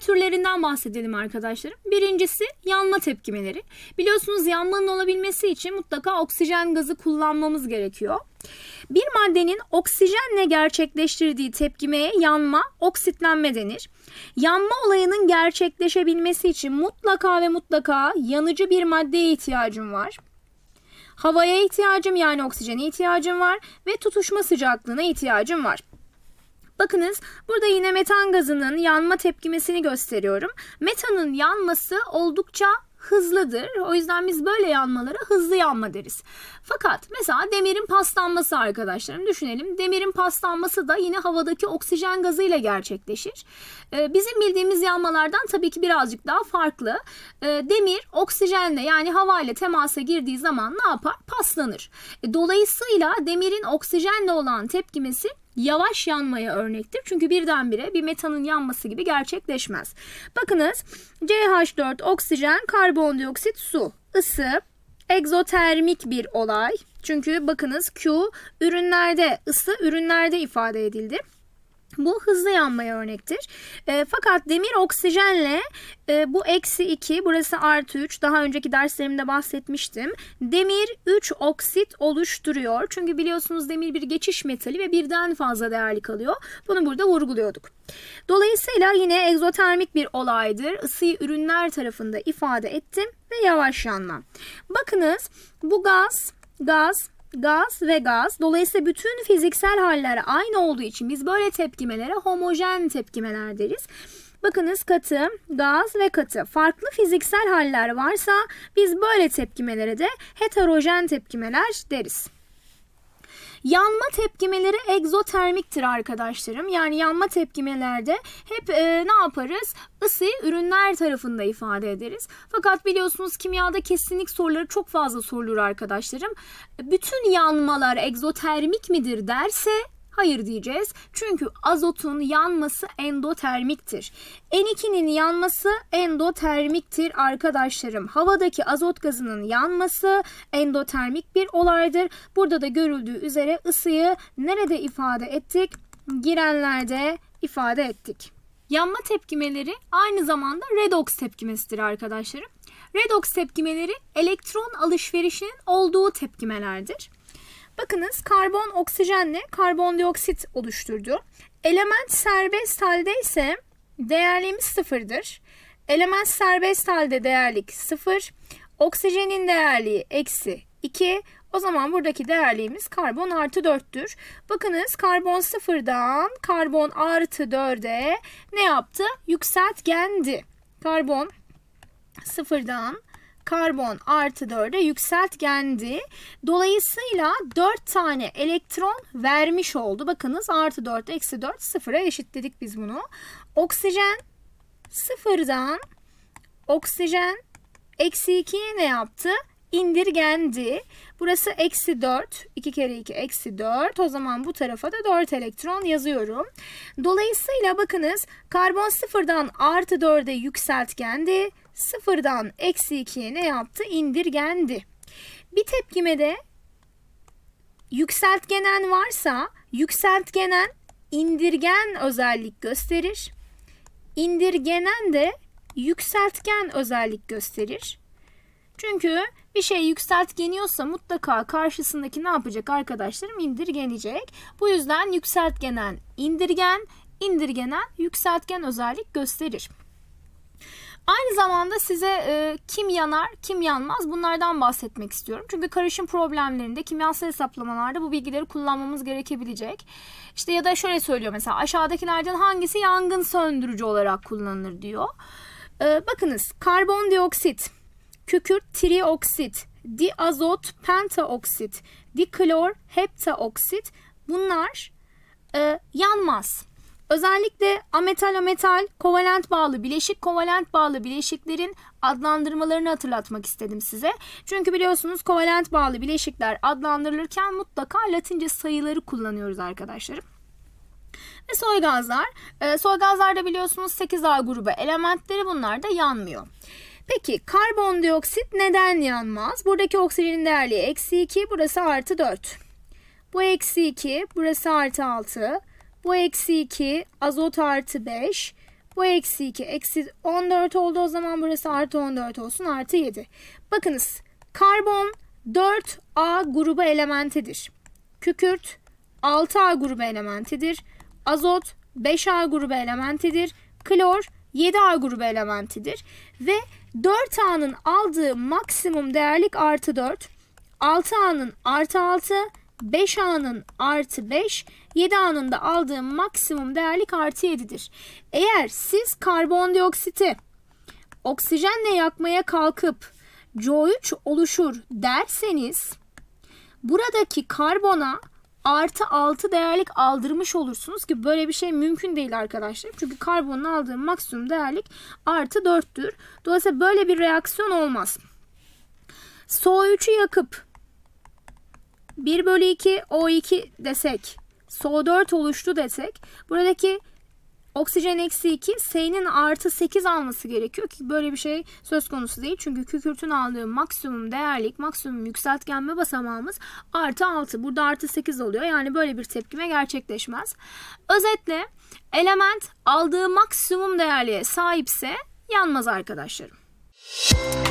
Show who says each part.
Speaker 1: türlerinden bahsedelim arkadaşlarım. Birincisi yanma tepkimeleri. Biliyorsunuz yanmanın olabilmesi için mutlaka oksijen gazı kullanmamız gerekiyor. Bir maddenin oksijenle gerçekleştirdiği tepkimeye yanma, oksitlenme denir. Yanma olayının gerçekleşebilmesi için mutlaka ve mutlaka yanıcı bir maddeye ihtiyacım var. Havaya ihtiyacım yani oksijene ihtiyacım var ve tutuşma sıcaklığına ihtiyacım var. Bakınız burada yine metan gazının yanma tepkimesini gösteriyorum. Metanın yanması oldukça hızlıdır. O yüzden biz böyle yanmalara hızlı yanma deriz. Fakat mesela demirin paslanması arkadaşlarım düşünelim. Demirin paslanması da yine havadaki oksijen gazıyla gerçekleşir. Ee, bizim bildiğimiz yanmalardan tabii ki birazcık daha farklı. Ee, demir oksijenle yani havayla temasa girdiği zaman ne yapar? Paslanır. E, dolayısıyla demirin oksijenle olan tepkimesi yavaş yanmaya örnektir. Çünkü birdenbire bir metanın yanması gibi gerçekleşmez. Bakınız CH4 oksijen, karbondioksit, su, ısı, egzotermik bir olay. Çünkü bakınız Q ürünlerde, ısı ürünlerde ifade edildi. Bu hızlı yanmaya örnektir. E, fakat demir oksijenle e, bu eksi 2 burası artı 3 daha önceki derslerimde bahsetmiştim. Demir 3 oksit oluşturuyor. Çünkü biliyorsunuz demir bir geçiş metali ve birden fazla değerli kalıyor. Bunu burada vurguluyorduk. Dolayısıyla yine egzotermik bir olaydır. Isıyı ürünler tarafında ifade ettim ve yavaş yanma. Bakınız bu gaz, gaz gaz ve gaz. Dolayısıyla bütün fiziksel haller aynı olduğu için biz böyle tepkimelere homojen tepkimeler deriz. Bakınız katı, gaz ve katı farklı fiziksel haller varsa biz böyle tepkimelere de heterojen tepkimeler deriz. Yanma tepkimeleri egzotermiktir arkadaşlarım. Yani yanma tepkimelerde hep e, ne yaparız? Isıyı ürünler tarafında ifade ederiz. Fakat biliyorsunuz kimyada kesinlik soruları çok fazla sorulur arkadaşlarım. Bütün yanmalar egzotermik midir derse Hayır diyeceğiz. Çünkü azotun yanması endotermiktir. N2'nin yanması endotermiktir arkadaşlarım. Havadaki azot gazının yanması endotermik bir olaydır. Burada da görüldüğü üzere ısıyı nerede ifade ettik? Girenlerde ifade ettik. Yanma tepkimeleri aynı zamanda redoks tepkimesidir arkadaşlarım. Redoks tepkimeleri elektron alışverişinin olduğu tepkimelerdir. Bakınız karbon oksijenle karbondioksit oluşturdu. Element serbest halde ise değerliğimiz sıfırdır. Element serbest halde değerlik sıfır. Oksijenin değerliği eksi 2. O zaman buradaki değerliğimiz karbon artı 4'tür. Bakınız karbon sıfırdan karbon artı 4'e ne yaptı? Yükseltgendi. Karbon sıfırdan karbon artı 4'e yükseltgendi. Dolayısıyla 4 tane elektron vermiş oldu. Bakınız artı 4 eksi 4 sıfıra eşitledik biz bunu. Oksijen sıfırdan oksijen eksi 2'ye ne yaptı? indirgendi. Burası eksi 4. 2 kere 2 eksi 4. O zaman bu tarafa da 4 elektron yazıyorum. Dolayısıyla bakınız karbon sıfırdan artı 4'e yükseltgendi sıfırdan eksi 2'ye ne yaptı? İndirgendi. Bir tepkimede yükseltgenen varsa yükseltgenen indirgen özellik gösterir. İndirgenen de yükseltgen özellik gösterir. Çünkü bir şey yükseltgeniyorsa mutlaka karşısındaki ne yapacak arkadaşlarım indirgenecek. Bu yüzden yükseltgenen indirgen, indirgenen yükseltgen özellik gösterir. Aynı zamanda size e, kim yanar, kim yanmaz bunlardan bahsetmek istiyorum. Çünkü karışım problemlerinde, kimyasal hesaplamalarda bu bilgileri kullanmamız gerekebilecek. İşte ya da şöyle söylüyor mesela aşağıdakilerden hangisi yangın söndürücü olarak kullanılır diyor. E, bakınız karbondioksit, kükürt trioksit, diazot pentaoksit, diklor heptaoksit bunlar e, yanmaz. Özellikle ametal-ametal kovalent bağlı bileşik, kovalent bağlı bileşiklerin adlandırmalarını hatırlatmak istedim size. Çünkü biliyorsunuz kovalent bağlı bileşikler adlandırılırken mutlaka latince sayıları kullanıyoruz arkadaşlarım. Ve soy gazlar. E, soy gazlarda biliyorsunuz 8A grubu elementleri bunlar da yanmıyor. Peki karbondioksit neden yanmaz? Buradaki oksijenin değerli eksi 2, burası artı 4. Bu eksi 2, burası artı 6. Bu eksi 2 azot artı 5. Bu eksi 2 eksi 14 oldu o zaman burası artı 14 olsun artı 7. Bakınız karbon 4A grubu elementidir. Kükürt 6A grubu elementidir. Azot 5A grubu elementidir. Klor 7A grubu elementidir. Ve 4A'nın aldığı maksimum değerlik artı 4. 6A'nın artı 6. 5A'nın artı 5, 7A'nın da aldığı maksimum değerlik artı 7'dir. Eğer siz karbondioksiti oksijenle yakmaya kalkıp CO3 oluşur derseniz buradaki karbona artı 6 değerlik aldırmış olursunuz ki böyle bir şey mümkün değil arkadaşlar. Çünkü karbonun aldığı maksimum değerlik artı 4'tür. Dolayısıyla böyle bir reaksiyon olmaz. So3'ü yakıp 1 bölü 2 O2 desek, SO4 oluştu desek buradaki oksijen eksi 2 S'nin artı 8 alması gerekiyor ki böyle bir şey söz konusu değil. Çünkü kükürtün aldığı maksimum değerlik, maksimum yükseltgenme basamağımız artı 6. Burada artı 8 oluyor. Yani böyle bir tepkime gerçekleşmez. Özetle element aldığı maksimum değerliğe sahipse yanmaz arkadaşlarım. Müzik